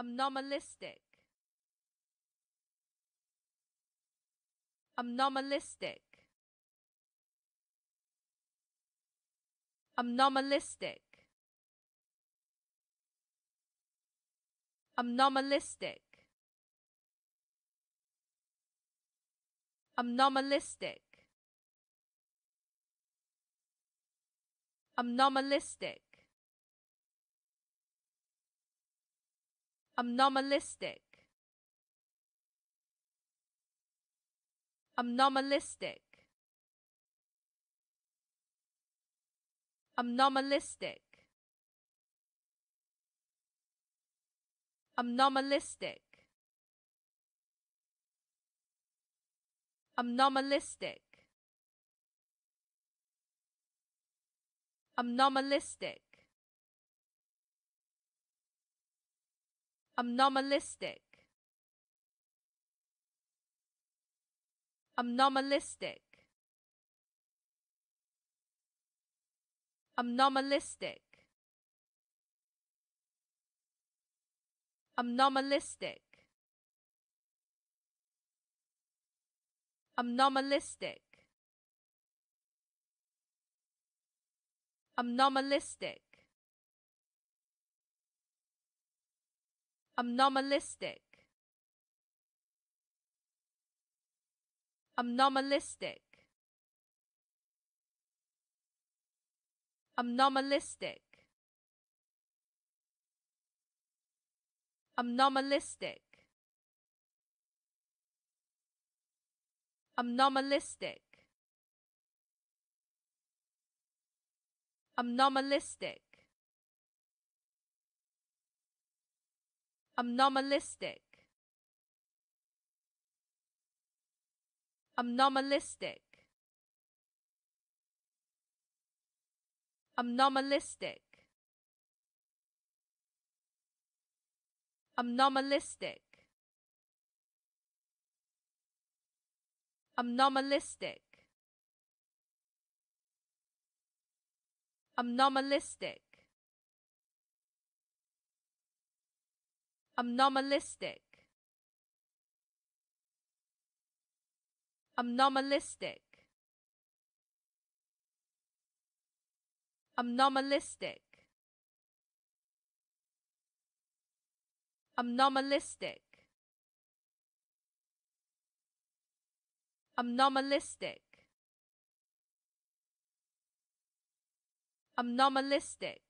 Abnormalistic. Abnormalistic. Abnormalistic. Abnormalistic. Abnormalistic. Abnormalistic. Abnormalistic. Abnormalistic. Abnormalistic. Abnormalistic. Abnormalistic. Abnormalistic. abnormalistic abnormalistic abnormalistic abnormalistic abnormalistic abnormalistic Abnormalistic. Abnormalistic. Abnormalistic. Abnormalistic. Abnormalistic. Abnormalistic. abnormalistic abnormalistic abnormalistic abnormalistic abnormalistic abnormalistic Abnormalistic. Abnormalistic. Abnormalistic. Abnormalistic. Abnormalistic. Abnormalistic.